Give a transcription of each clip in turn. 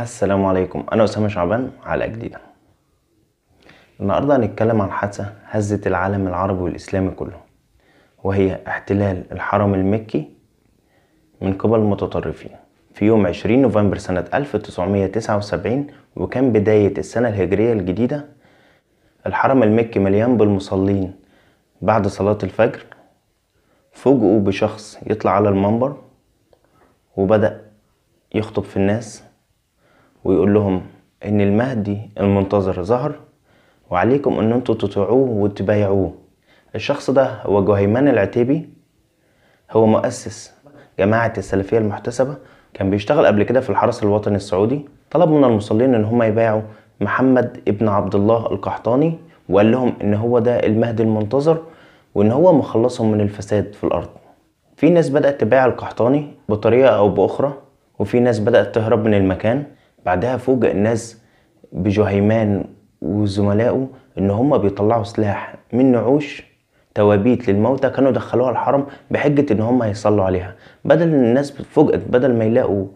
السلام عليكم انا اسامه شعبان على جديده النهارده هنتكلم عن حادثه هزت العالم العربي والاسلامي كله وهي احتلال الحرم المكي من قبل المتطرفين في يوم 20 نوفمبر سنة 1979 وكان بداية السنة الهجرية الجديدة الحرم المكي مليان بالمصلين بعد صلاة الفجر فوجئوا بشخص يطلع على المنبر وبدأ يخطب في الناس ويقول لهم ان المهدي المنتظر ظهر وعليكم ان انتوا تطيعوه وتبايعوه الشخص ده هو جهيمان العتيبي هو مؤسس جماعة السلفية المحتسبة كان بيشتغل قبل كده في الحرس الوطني السعودي طلب من المصلين ان هم يبايعوا محمد ابن عبد الله القحطاني وقال لهم ان هو ده المهدي المنتظر وان هو مخلصهم من الفساد في الارض في ناس بدأت تبايع القحطاني بطريقة او باخرى وفي ناس بدأت تهرب من المكان بعدها فوجئ الناس بجهيمان وزملائه ان هم بيطلعوا سلاح من نعوش توابيت للموتى كانوا دخلوها الحرم بحجة ان هم هيصلوا عليها بدل الناس فوجئت بدل ما يلاقوا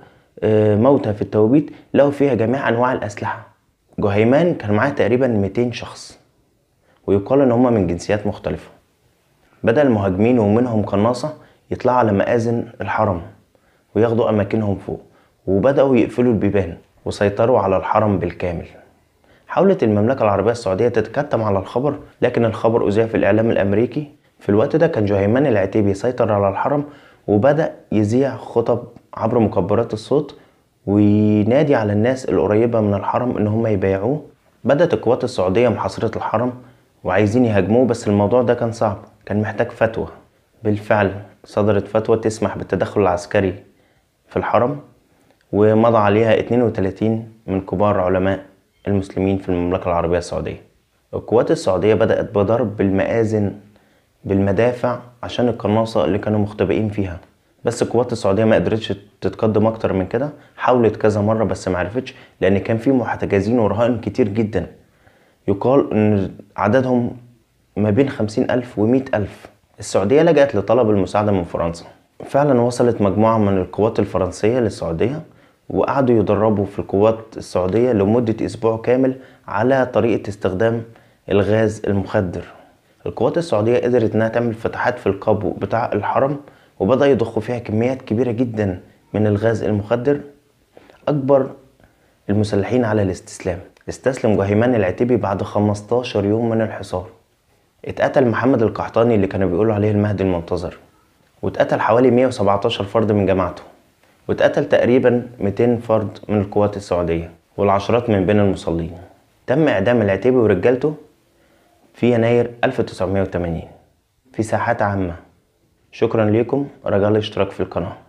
آه، موتى في التوابيت لقوا فيها جميع انواع الاسلحة جهيمان كان معاه تقريبا 200 شخص ويقال ان هم من جنسيات مختلفة بدأ المهاجمين ومنهم قناصة يطلعوا على مآذن الحرم وياخدوا أماكنهم فوق وبدأوا يقفلوا البيبان وسيطروا على الحرم بالكامل حاولت المملكة العربية السعودية تتكتم على الخبر لكن الخبر أذيع في الإعلام الأمريكي في الوقت ده كان جهيمان العتيبي سيطر على الحرم وبدأ يذيع خطب عبر مكبرات الصوت وينادي على الناس القريبة من الحرم إن هم يبايعوه بدأت القوات السعودية محاصرة الحرم وعايزين يهاجموه بس الموضوع ده كان صعب كان محتاج فتوى بالفعل صدرت فتوى تسمح بالتدخل العسكري في الحرم ومضى عليها 32 من كبار علماء المسلمين في المملكة العربية السعودية القوات السعودية بدأت بضرب المآزن بالمدافع عشان القناصة اللي كانوا مختبئين فيها بس القوات السعودية ما قدرتش تتقدم أكتر من كده حاولت كذا مرة بس معرفتش لأن كان في محتجزين ورهائن كتير جدا يقال إن عددهم ما بين خمسين ألف ومئة ألف السعودية لجأت لطلب المساعدة من فرنسا فعلا وصلت مجموعة من القوات الفرنسية للسعودية وقعدوا يدربوا في القوات السعودية لمدة أسبوع كامل على طريقة استخدام الغاز المخدر القوات السعودية قدرت إنها تعمل فتحات في القبو بتاع الحرم وبدأ يضخوا فيها كميات كبيرة جدا من الغاز المخدر أكبر المسلحين على الاستسلام استسلم جهيمان العتيبي بعد 15 يوم من الحصار اتقتل محمد القحطاني اللي كانوا بيقولوا عليه المهدي المنتظر واتقتل حوالي 117 فرد من جماعته واتقتل تقريبا 200 فرد من القوات السعودية والعشرات من بين المصلين تم إعدام العتيبي ورجالته في يناير 1980 في ساحات عامة شكرا لكم رجاء الاشتراك في القناة